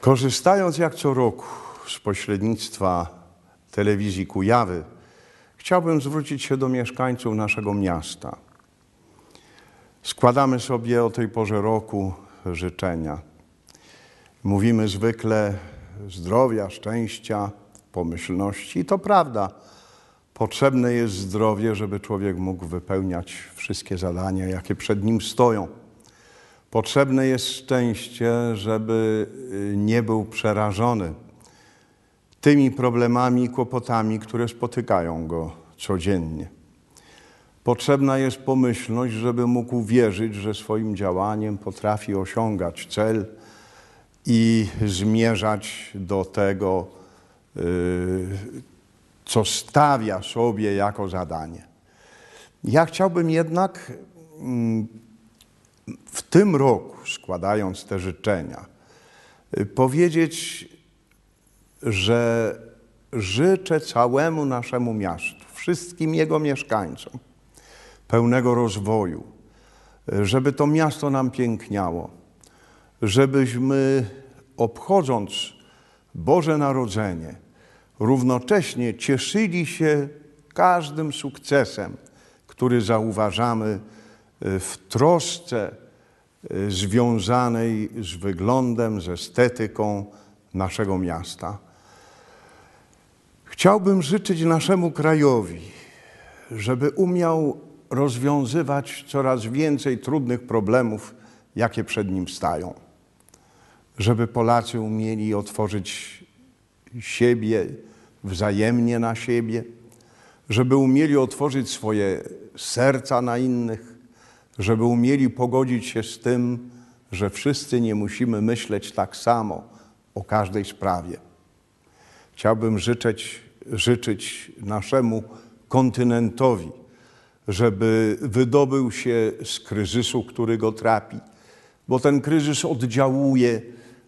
Korzystając jak co roku z pośrednictwa telewizji Kujawy, chciałbym zwrócić się do mieszkańców naszego miasta. Składamy sobie o tej porze roku życzenia. Mówimy zwykle zdrowia, szczęścia, pomyślności i to prawda. Potrzebne jest zdrowie, żeby człowiek mógł wypełniać wszystkie zadania, jakie przed nim stoją. Potrzebne jest szczęście, żeby y, nie był przerażony tymi problemami i kłopotami, które spotykają go codziennie. Potrzebna jest pomyślność, żeby mógł wierzyć, że swoim działaniem potrafi osiągać cel i zmierzać do tego, y, co stawia sobie jako zadanie. Ja chciałbym jednak mm, w tym roku, składając te życzenia, y, powiedzieć, że życzę całemu naszemu miastu, wszystkim jego mieszkańcom pełnego rozwoju, y, żeby to miasto nam piękniało, żebyśmy obchodząc Boże Narodzenie, równocześnie cieszyli się każdym sukcesem, który zauważamy Y, w troszce y, związanej z wyglądem, z estetyką naszego miasta. Chciałbym życzyć naszemu krajowi, żeby umiał rozwiązywać coraz więcej trudnych problemów, jakie przed nim stają. Żeby Polacy umieli otworzyć siebie wzajemnie na siebie, żeby umieli otworzyć swoje serca na innych, żeby umieli pogodzić się z tym, że wszyscy nie musimy myśleć tak samo o każdej sprawie. Chciałbym życzyć, życzyć naszemu kontynentowi, żeby wydobył się z kryzysu, który go trapi, bo ten kryzys oddziałuje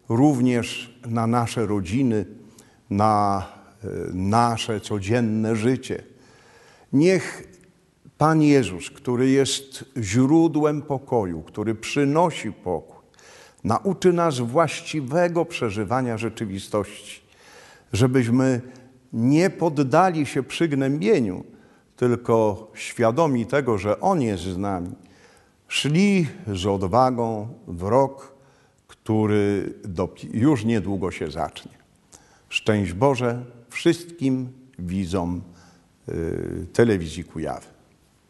również na nasze rodziny, na e, nasze codzienne życie. Niech Pan Jezus, który jest źródłem pokoju, który przynosi pokój, nauczy nas właściwego przeżywania rzeczywistości, żebyśmy nie poddali się przygnębieniu, tylko świadomi tego, że On jest z nami, szli z odwagą w rok, który już niedługo się zacznie. Szczęść Boże wszystkim widzom y, telewizji Kujawy.